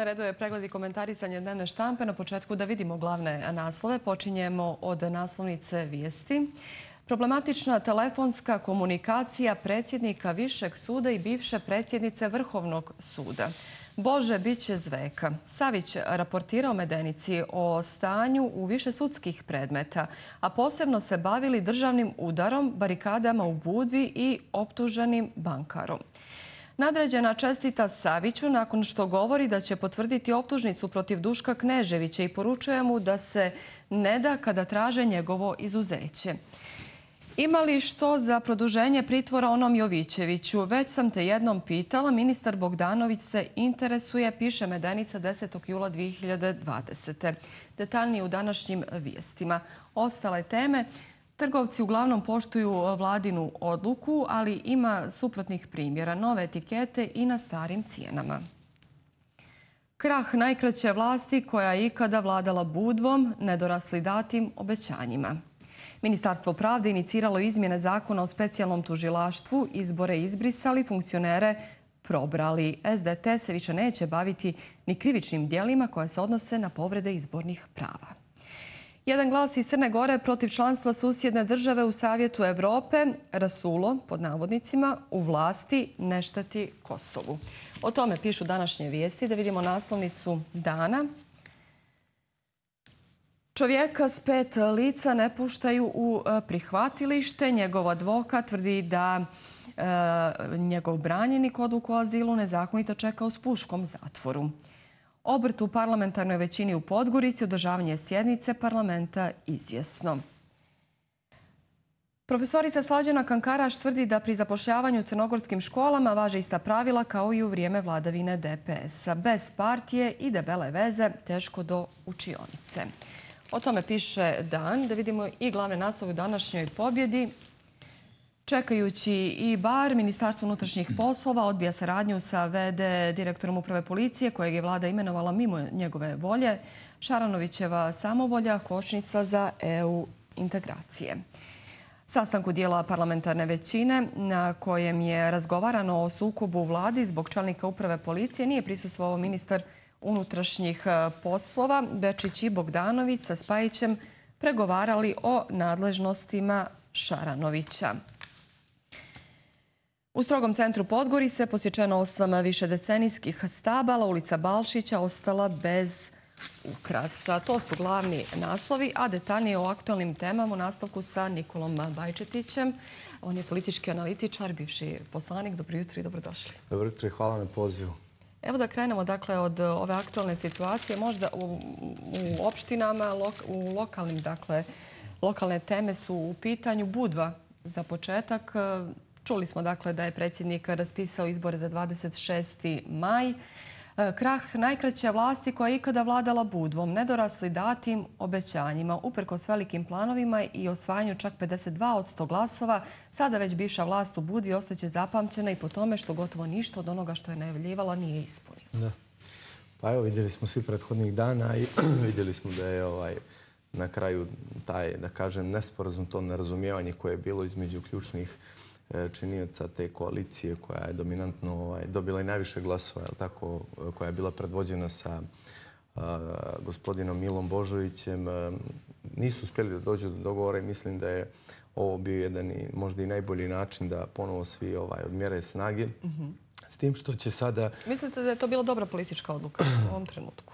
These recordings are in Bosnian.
Na redu je pregled i komentarisanje dnevne štampe. Na početku da vidimo glavne naslove. Počinjemo od naslovnice Vijesti. Problematična telefonska komunikacija predsjednika Višeg suda i bivše predsjednice Vrhovnog suda. Bože, bit će zveka. Savić raportirao Medenici o stanju u više sudskih predmeta, a posebno se bavili državnim udarom, barikadama u Budvi i optuženim bankarom. Nadređena čestita Saviću nakon što govori da će potvrditi optužnicu protiv Duška Kneževića i poručuje mu da se ne da kada traže njegovo izuzeće. Ima li što za produženje pritvora onom Jovićeviću? Već sam te jednom pitala, ministar Bogdanović se interesuje, piše Medenica 10. jula 2020. Detaljnije u današnjim vijestima. Ostale teme... Trgovci uglavnom poštuju e, vladinu odluku, ali ima suprotnih primjera nove etikete i na starim cijenama. Krah najkraće vlasti koja je ikada vladala budvom, nedorasli datim obećanjima. Ministarstvo pravde iniciralo izmjene zakona o specijalnom tužilaštvu, izbore izbrisali, funkcionere probrali. SDT se više neće baviti ni krivičnim dijelima koje se odnose na povrede izbornih prava. Jedan glas iz Crne Gore protiv članstva susjedne države u Savjetu Evrope, Rasulo, pod navodnicima, u vlasti neštati Kosovu. O tome pišu današnje vijesti. Da vidimo naslovnicu dana. Čovjeka s pet lica ne puštaju u e, prihvatilište. Njegov advoka tvrdi da e, njegov branjenik odluku o azilu nezakonito čeka u spuškom zatvoru obrt u parlamentarnoj većini u Podgorici, održavanje sjednice parlamenta izvjesno. Profesorica Slađena Kankaraš tvrdi da pri zapošljavanju u crnogorskim školama važe ista pravila kao i u vrijeme vladavine DPS-a. Bez partije i debele veze, teško do učionice. O tome piše Dan. Da vidimo i glavne naslove u današnjoj pobjedi. Čekajući i bar, Ministarstvo unutrašnjih poslova odbija saradnju sa VD direktorom uprave policije, kojeg je vlada imenovala mimo njegove volje, Šaranovićeva samovolja, kočnica za EU integracije. Sastanku dijela parlamentarne većine, na kojem je razgovarano o sukobu vladi zbog čelnika uprave policije, nije prisustvovao ministar unutrašnjih e, poslova, Bečić i Bogdanović sa Spajićem pregovarali o nadležnostima Šaranovića. U strogom centru Podgorice posjećeno osam više decenijskih stabala. Ulica Balšića ostala bez ukrasa. To su glavni naslovi, a detaljnije o aktualnim temama u nastavku sa Nikolom Bajčetićem. On je politički analitičar, bivši poslanik. Dobro jutro i dobrodošli. Dobro jutro i hvala na pozivu. Evo da krenemo dakle, od ove aktualne situacije. Možda u opštinama, u lokalnim, dakle, lokalne teme su u pitanju. Budva za početak. Čuli smo dakle da je predsjednik raspisao izbore za 26. maj. E, krah najkraće vlasti koja je ikada vladala budvom, nedorasli datim obećanjima. Uprko s velikim planovima i osvajanju čak 52 od 100 glasova, sada već bivša vlast u budvi ostaće zapamćena i po tome što gotovo ništa od onoga što je najavljivala nije ispunio. Da. Pa evo, vidjeli smo svi prethodnih dana i vidjeli smo da je ovaj, na kraju taj, da kažem, nesporazum, to nerazumijevanje koje je bilo između ključnih E, činioca te koalicije koja je dominantno ovaj, dobila i najviše glasova, e, koja je bila predvođena sa e, gospodinom Milom Božovićem, nisu uspjeli da dođu do dogovora i mislim da je ovo bio jedan i možda i najbolji način da ponovo svi ovaj, odmjere snage. Mhm. S tim što će sada... Mislite da je to bila dobra politička odluka u ovom trenutku?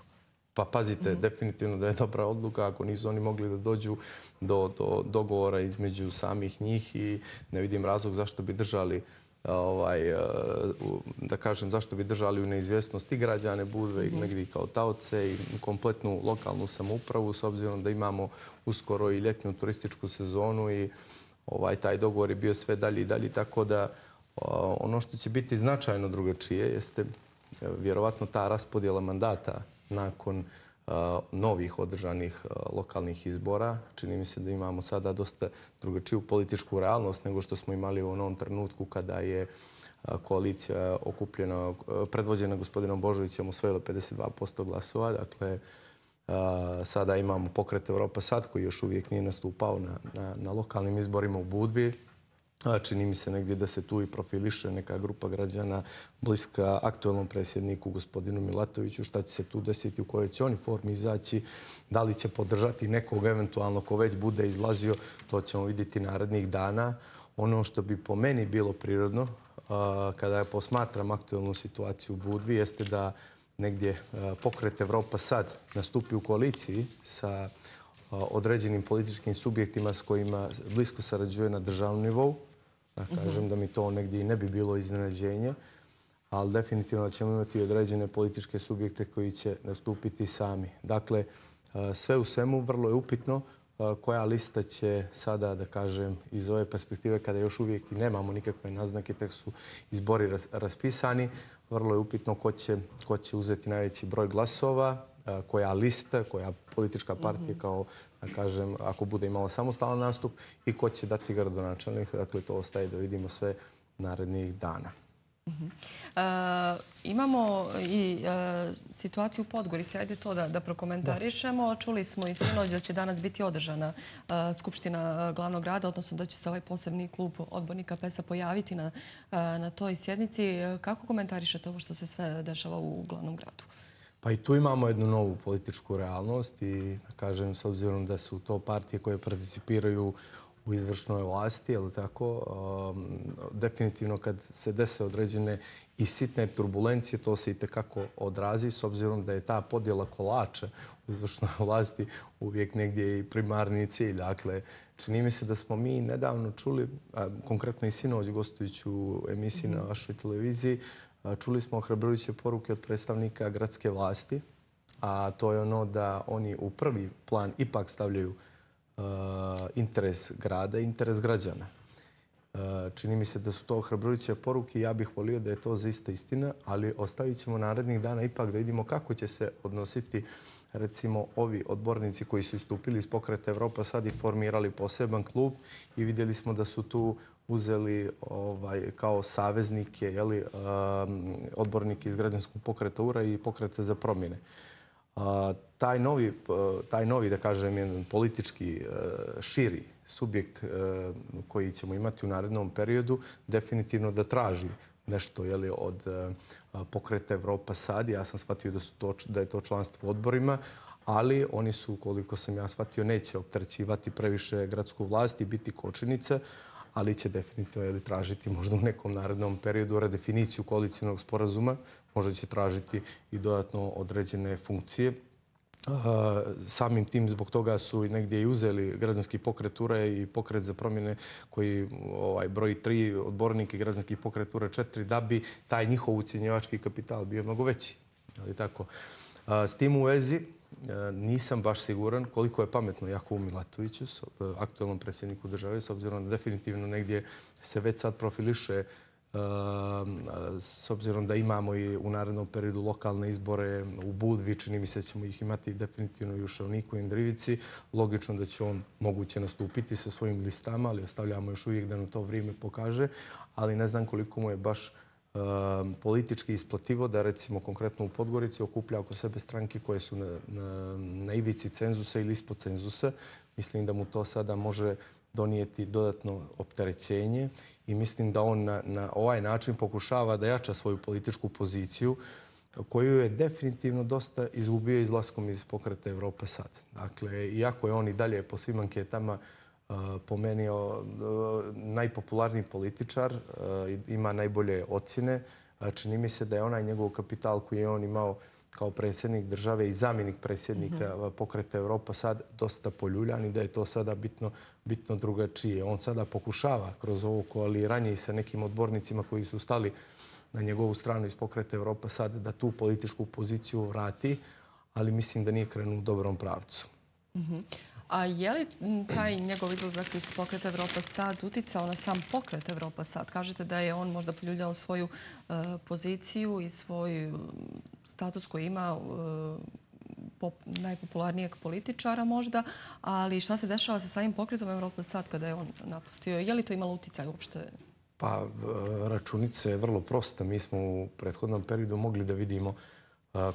Pa pazite, mhm. definitivno da je dobra odluka ako nisu oni mogli da dođu do dogovora između samih njih i ne vidim razlog zašto bi držali ovaj, da kažem zašto bi držali u neizvjesnosti građane Budve i mhm. negdje kao taoce i kompletnu lokalnu samoupravu s obzirom da imamo uskoro i ljetnu turističku sezonu i ovaj, taj dogovor je bio sve dalje i dalje. Tako da ono što će biti značajno drugačije jeste vjerovatno ta raspodjela mandata nakon uh, novih održanih uh, lokalnih izbora. Čini mi se da imamo sada dosta drugačiju političku realnost nego što smo imali u onom trenutku kada je uh, koalicija okupljena, predvođena gospodinom Božovićem usvojila 52% glasova. Dakle, sada imamo pokret Evropa sad koji još uvijek nije nastupao na lokalnim izborima u Budvi. Čini mi se negdje da se tu i profiliše neka grupa građana bliska aktualnom predsjedniku gospodinu Milatoviću. Šta će se tu desiti, u kojoj će oni form izaći, da li će podržati nekog eventualno ko već bude izlazio, to ćemo vidjeti narednih dana. Ono što bi po meni bilo prirodno, kada posmatram aktualnu situaciju u Budvi, jeste da negdje pokret Evropa sad nastupi u koaliciji sa Evropom, određenim političkim subjektima s kojima blisko sarađuje na državnom nivou. Da mhm. kažem da mi to negdje i ne bi bilo iznenađenja, ali definitivno ćemo imati određene političke subjekte koji će nastupiti sami. Dakle, sve u svemu vrlo je upitno koja lista će sada, da kažem, iz ove perspektive, kada još uvijek i nemamo nikakve naznake, tek su izbori raspisani, vrlo je upitno ko će, ko će uzeti najveći broj glasova, E, koja lista, koja politička partija mhm. kao, da kažem, ako bude imala samostalan nastup i ko će dati gradonačelnih. Dakle, to ostaje da vidimo sve narednih dana. Mhm. E, imamo i e, situaciju u Podgorici. Ajde to da prokomentarišemo. Čuli smo i sinoć da će danas biti održana Skupština glavnog rada, odnosno da će se ovaj posebni klub odbornika PESA pojaviti na toj sjednici. Kako komentarišete ovo što se sve dešava u glavnom gradu? Pa i tu imamo jednu novu političku realnost i, da kažem, s obzirom da su to partije koje participiraju u izvršnoj vlasti, ali tako, definitivno kad se dese određene i sitne turbulencije, to se i tekako odrazi, s obzirom da je ta podjela kolača u izvršnoj vlasti uvijek negdje i primarni cilj. Dakle, Čini mi se da smo mi nedavno čuli, konkretno i sinovoć gostujući u emisiji na vašoj mhm. televiziji, čuli smo ohrabrujuće poruke od predstavnika gradske vlasti, a to je ono da oni u prvi plan ipak stavljaju interes grada i interes građana. Čini mi se da su to ohrabrujuće poruke i ja bih volio da je to zaista istina, ali ostavit ćemo narednih dana ipak da vidimo kako će se odnositi recimo ovi odbornici koji su istupili iz pokreta Evropa sad i formirali poseban klub i vidjeli smo da su tu uzeli ovaj, kao saveznike um, odbornike iz građanskog pokreta URA i pokreta za promjene. Taj novi, da kažem, politički e, širi subjekt e, koji ćemo imati u narednom periodu definitivno da traži nešto je li od eh, pokreta Evropa sad. Ja sam shvatio da su da je to članstvo u odborima, ali oni su, koliko sam ja shvatio, neće optrećivati previše gradsku vlast i biti kočnice ali će definitivno je li tražiti možda u nekom narednom periodu redefiniciju koalicionog sporazuma. Možda će tražiti i dodatno određene funkcije. Samim tim zbog toga su i negdje i uzeli građanski pokret Ture i pokret za promjene koji ovaj, broji tri odbornike građanskih pokret Ture četiri da bi taj njihov ucijenjevački kapital bio mnogo veći. S tim u vezi e, nisam baš siguran koliko je pametno Jakovu Milatoviću, e, aktualnom predsjedniku države, s obzirom da definitivno negdje se već sad profiliše Ehm, s obzirom da imamo i u narednom periodu lokalne izbore u Budvi, čini mi se ćemo ih imati definitivno i u Ševniku i Indrivici, logično da će on moguće nastupiti sa svojim listama, ali ostavljamo još uvijek da nam to vrijeme pokaže, ali ne znam koliko mu je baš ehm, politički isplativo da recimo konkretno u Podgorici okuplja oko sebe stranke koje su na ivici cenzusa ili ispod cenzusa. Mislim da mu to sada može donijeti dodatno opterećenje i mislim da on na ovaj način pokušava da jača svoju političku poziciju koju je definitivno dosta izgubio izlaskom iz pokreta Evrope sad. Dakle, iako je on i dalje po svim anketama e, pomenio e, najpopularniji političar, e, ima najbolje ocjene, čini mi se da je onaj njegov kapital koji je on imao kao predsjednik države i zamjenik predsjednika mhm. pokreta Evropa sad dosta poljuljan i da je to sada bitno drugačije. On sada pokušava kroz ovo koaliranje i sa nekim odbornicima koji su stali na njegovu stranu iz pokreta Evropa sad da tu političku poziciju vrati, ali mislim da nije krenuo u dobrom pravcu. Mhm. A je li taj njegov izlazak iz pokret Evropa sad uticao na sam pokret Evropa sad? Kažete da je on možda poljuljao svoju e, poziciju i svoju status koji ima e, najpopularnijeg političara možda, ali šta se dešava sa samim pokretom Evropa sad kada je on napustio? Je li to imalo uticaj uopšte? Pa, e, računice je vrlo prosta. Mi smo u prethodnom periodu mogli da vidimo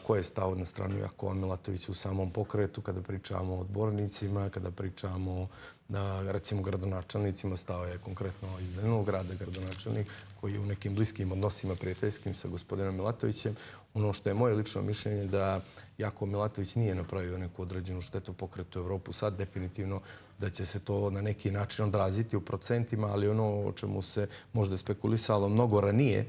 koje je stao na stranu Jakova Milatovića u samom pokretu, kada pričamo o odbornicima, kada pričamo o recimo gradonačelnicima, stao je konkretno iz Danilog rada gradonačelnik koji je u nekim bliskim odnosima prijateljskim sa gospodinom Milatovićem. Ono što je moje lično mišljenje da Jako Milatović nije napravio neku određenu štetu pokretu u Evropu sad, definitivno da će se to na neki način odraziti u procentima, ali ono o čemu se možda spekulisalo mnogo ranije,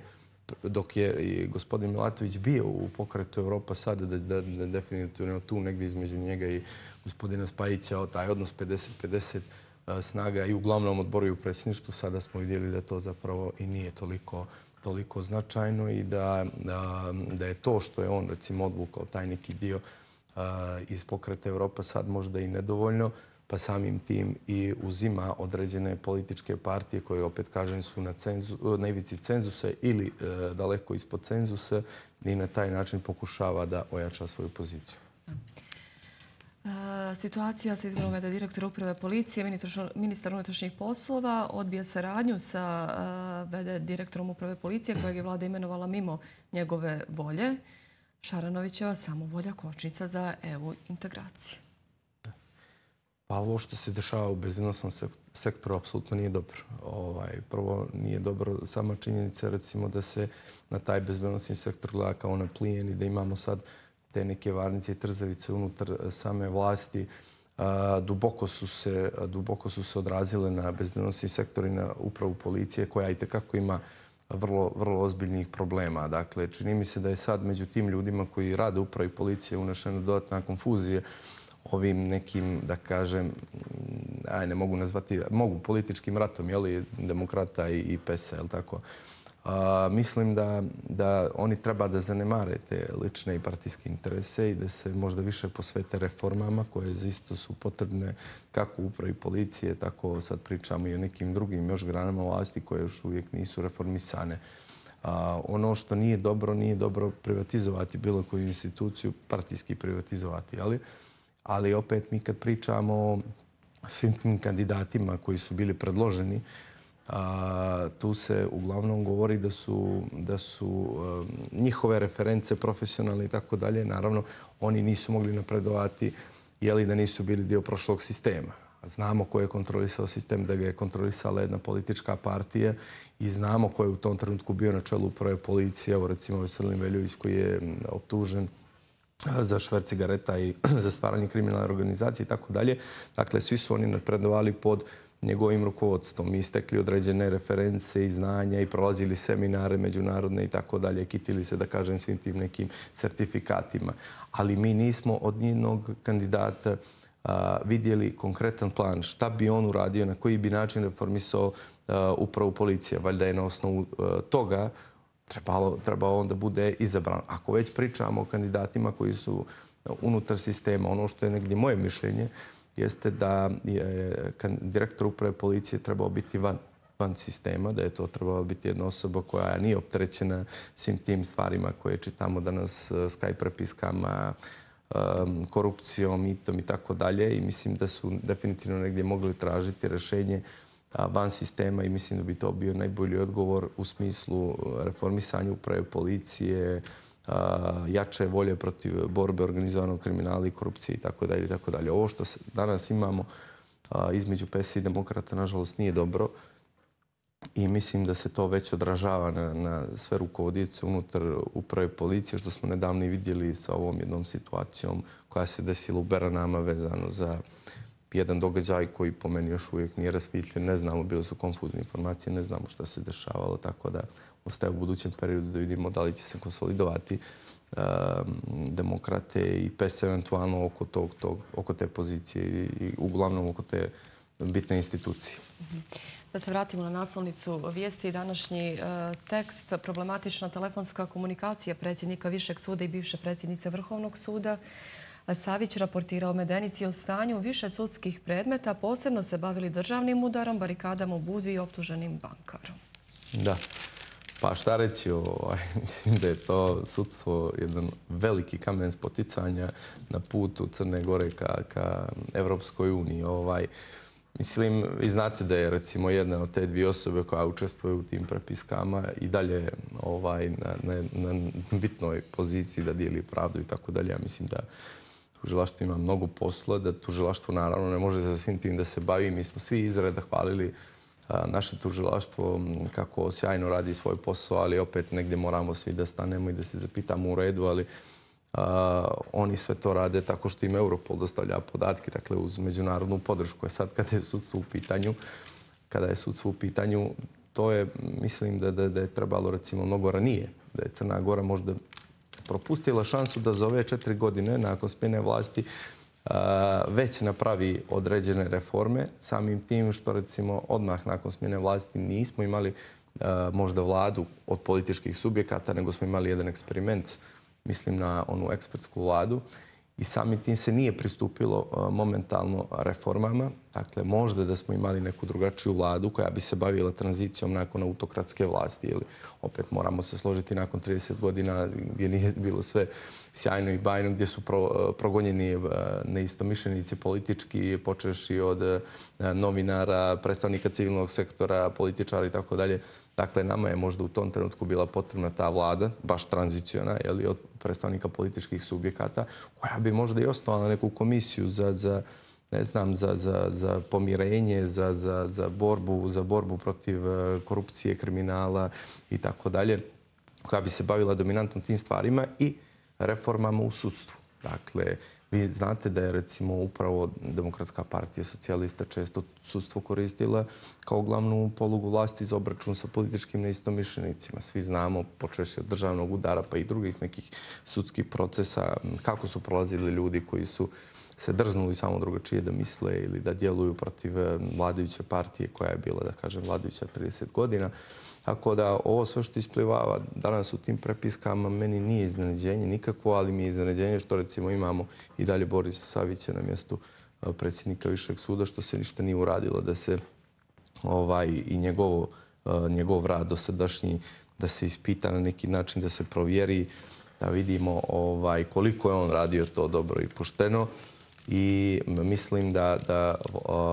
dok je gospodin Milatović bio u pokretu Evropa sada, da je definitivno tu negdje između njega i gospodina Spajića, taj odnos 50-50 e, snaga i uglavnom odboru i u predsjedništu, sada smo vidjeli da to zapravo i nije toliko toliko značajno i da je to što je on recimo odvukao taj neki dio e, iz pokreta Evropa sad možda i nedovoljno, pa samim tim i uzima određene političke partije koje, opet kažem, su na ivici cenzuse ili e, daleko ispod cenzuse i na taj način pokušava da ojača svoju poziciju. E, situacija sa izborom je direktor uprave policije, ministar unutrašnjih poslova, odbija saradnju sa e, direktorom uprave policije kojeg je vlada imenovala mimo njegove volje. Šaranovićeva samovolja kočnica za EU integraciju. Pa ovo što se dešava u bezbednostnom sektoru apsolutno nije dobro. Ovaj, prvo, nije dobro sama činjenica recimo da se na taj bezbednostni sektor gleda kao na plijen i da imamo sad te neke varnice i trzavice unutar eh, same vlasti. Eh, eh, duboko su se odrazile na bezbednostni sektor i na upravu policije koja i tekako ima vrlo ozbiljnih problema. Dakle, čini mi se da je sad među tim ljudima koji rade upravi policije unešeno dodatna konfuzija ovim nekim, da kažem, mm, aj ne mogu nazvati, mogu političkim ratom, jeli, demokrata i, i pes jel tako. A, mislim da, da oni treba da zanemare te lične i partijske interese i da se možda više posvete reformama koje isto su potrebne kako upravi policije, tako sad pričamo i o nekim drugim još granama vlasti koje još uvijek nisu reformisane. A, ono što nije dobro, nije dobro privatizovati bilo koju instituciju, partijski privatizovati, ali ali opet mi kad pričamo o svim tim kandidatima koji su bili predloženi, tu se uglavnom govori da su njihove reference profesionalne i tako dalje. Naravno, oni nisu mogli napredovati jeli da nisu bili dio prošlog sistema. Znamo ko je kontrolisao sistem, da ga je kontrolisala jedna politička partija i znamo ko je u tom trenutku bio na čelu uprave policije, recimo Veselin Veljović koji je optužen za švert cigareta i za stvaranje kriminalne organizacije i tako dalje. Dakle, svi su oni napredovali pod njegovim rukovodstvom i istekli određene reference i znanja i prolazili seminare međunarodne i tako dalje, kitili se, da kažem, svim tim nekim certifikatima. Ali mi nismo od njenog kandidata vidjeli konkretan plan šta bi on uradio, na koji bi način reformisao upravu policije. Valjda je na osnovu toga treba on da bude izabran. Ako već pričamo o kandidatima koji su unutar sistema, ono što je negdje moje mišljenje, jeste da je direktor uprave policije trebao biti van van sistema, da je to trebao biti jedna osoba koja nije optrećena svim tim stvarima koje čitamo danas eh, Skype prepiskama, ehm, korupcijom, mitom i tako dalje. I mislim da su definitivno negdje mogli tražiti rešenje van sistema i mislim da bi to bio najbolji odgovor u smislu e, reformisanja uprave policije, e, jače volje protiv borbe organizovanog kriminala i korupcije itd. itd. Ovo što danas imamo između PES i demokrata, nažalost, nije dobro i mislim da se to već odražava na sve rukovodice unutar uprave policije, što smo nedavno i vidjeli sa ovom jednom situacijom koja se desila u Beranama vezano za jedan događaj koji po meni još uvijek nije rasvitljen. Ne znamo, bilo su konfuzne informacije, ne znamo šta se dešavalo, tako da ostaje u budućem periodu da vidimo da li će se konsolidovati ehm, demokrate i PES eventualno oko, tog, tog, oko te pozicije i uglavnom oko te bitne institucije. Mhm. Da se vratimo na naslovnicu vijesti i današnji e, tekst. Problematična telefonska komunikacija predsjednika Višeg suda i bivše predsjednice Vrhovnog suda. Savić raportirao Medenici o stanju više sudskih predmeta, posebno se bavili državnim udarom, barikadama u Budvi i optuženim bankarom. Da. Pa šta reći, ovaj, mislim da je to sudstvo jedan veliki kamen spoticanja na putu Crne Gore ka Evropskoj uniji. Ovaj, mislim, vi znate da je recimo jedna od te dvije osobe koja učestvuje u tim prepiskama i dalje ovaj, na bitnoj poziciji da dijeli pravdu i tako dalje. Mislim da tužilaštvo ima mnogo posla, da tužilaštvo naravno ne može za svim tim da se bavi. Mi smo svi izreda hvalili naše tužilaštvo kako sjajno radi svoj posao, ali opet negdje moramo svi da stanemo i da se zapitamo u redu, ali oni sve to rade tako što im Europol dostavlja podatke, dakle uz međunarodnu podršku. E sad kada je sudstvo u pitanju, kada je sudstvo u pitanju, to je, mislim da je trebalo recimo mnogo ranije, da je Crna Gora možda propustila šansu da za ove četiri godine, nakon spine vlasti, već napravi određene reforme. Samim tim što, recimo, odmah nakon smjene vlasti nismo imali možda vladu od političkih subjekata, nego smo imali jedan eksperiment, mislim na onu ekspertsku vladu. I samim tim se nije pristupilo momentalno reformama. Dakle, možda da smo imali neku drugačiju vladu koja bi se bavila tranzicijom nakon autokratske vlasti ili opet moramo se složiti nakon 30 godina gdje nije bilo sve sjajno i bajno, gdje su e, progonjeni e, neistomišljenici politički, počeši od e, novinara, predstavnika civilnog sektora, političara i tako dalje. Dakle, nama je možda u tom trenutku bila potrebna ta vlada, baš tranzicijona, od predstavnika političkih subjekata, koja bi možda i osnovala neku komisiju za... za ne znam, za pomirenje, za borbu protiv e, korupcije, kriminala i tako dalje, koja bi se bavila dominantno tim stvarima i reformama u sudstvu. Dakle, vi znate da je recimo upravo Demokratska partija socijalista često sudstvo koristila kao glavnu polugu vlasti za obračun sa političkim neistomišljenicima. Svi znamo, počeši od državnog udara pa i drugih nekih sudskih procesa, kako su prolazili ljudi koji su se drznuli samo drugačije da misle ili da djeluju protiv eh, vladajuće partije koja je bila, da kažem, vladajuća 30 godina. Tako da ovo sve što isplivava danas u tim prepiskama meni nije iznenađenje nikako, ali mi je iznenađenje što recimo imamo i dalje Borisa Savića na mjestu eh, predsjednika Višeg suda, što se ništa nije uradilo da se ovaj i njegovo, eh, njegov rad do sadašnji da se ispita na neki način, da se provjeri, da vidimo ovaj koliko je on radio to dobro i pošteno i mislim da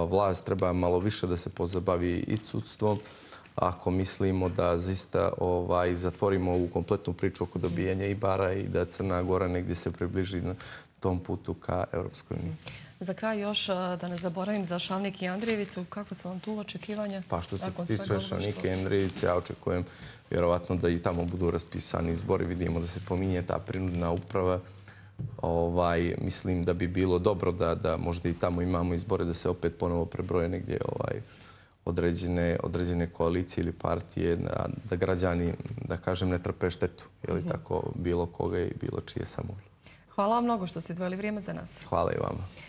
vlast treba malo više da se pozabavi i sudstvom ako mislimo da zaista ovaj, zatvorimo ovu kompletnu priču oko dobijanja i bara i da Crna Gora negdje se približi na tom putu ka Europskoj uniji. Za kraj još da ne zaboravim za Šavnik i Andrijevicu, kako su vam tu očekivanja? Pa što se tiče Šavnike i Andrijevice, ja očekujem vjerovatno da i tamo budu raspisani izbori. Vidimo da se pominje ta prinudna uprava. Ovaj, mislim da bi bilo dobro da da možda i tamo imamo izbore da se opet ponovo prebroje negdje ovaj, određene određene koalicije ili partije da da građani, da kažem, ne trpe štetu Je li mhm. tako bilo koga i bilo čije samolje. Hvala vam mnogo što ste izvojili vrijeme za nas. Hvala i vama.